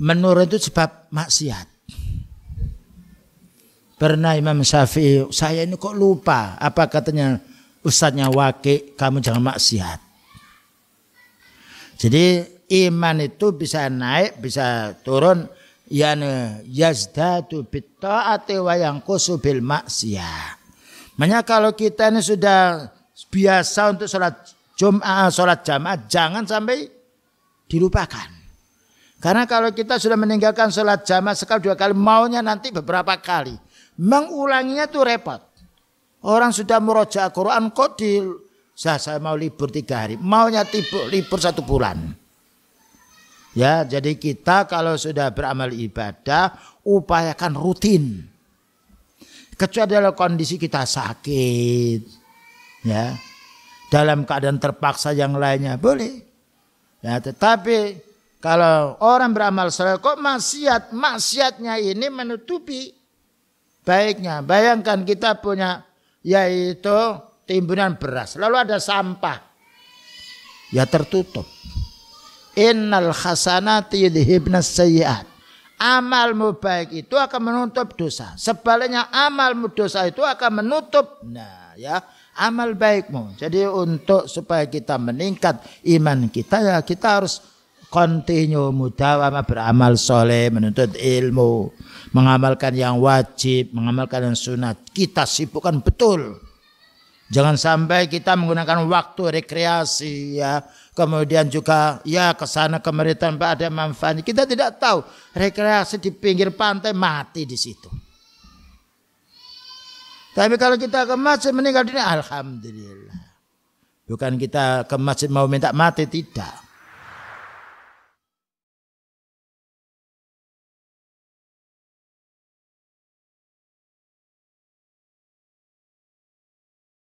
Menurut itu sebab maksiat. Pernah Imam Syafi'i, saya ini kok lupa. Apa katanya ustadznya Waki, kamu jangan maksiat. Jadi iman itu bisa naik, bisa turun. Yani yazdatu bitta'ati wa yang kusubil maksiat. Makanya kalau kita ini sudah biasa untuk sholat Jum'ah, sholat jamaah, jangan sampai dilupakan. Karena kalau kita sudah meninggalkan sholat jamaah sekali dua kali, maunya nanti beberapa kali. Mengulanginya tuh repot. Orang sudah meroja Quran kok di saya, saya mau libur tiga hari, maunya tiba, libur satu bulan. Ya, jadi kita kalau sudah beramal ibadah, upayakan rutin. Kecuali dalam kondisi kita sakit, ya, dalam keadaan terpaksa yang lainnya boleh. Ya, tetapi kalau orang beramal soleh kok maksiat, maksiatnya ini menutupi baiknya. Bayangkan kita punya yaitu timbunan beras, lalu ada sampah. Ya tertutup. Innal khasanati yudhibnas sayyiat. Amalmu baik itu akan menutup dosa. Sebaliknya amalmu dosa itu akan menutup. Nah, ya amal baikmu. Jadi untuk supaya kita meningkat iman kita ya kita harus continue mudawama beramal soleh menuntut ilmu mengamalkan yang wajib mengamalkan yang sunat kita sibukkan betul jangan sampai kita menggunakan waktu rekreasi ya kemudian juga ya ke sana kemari tanpa ada manfaatnya kita tidak tahu rekreasi di pinggir pantai mati di situ tapi kalau kita ke masjid meninggal dunia, alhamdulillah. Bukan kita ke masjid mau minta mati, tidak.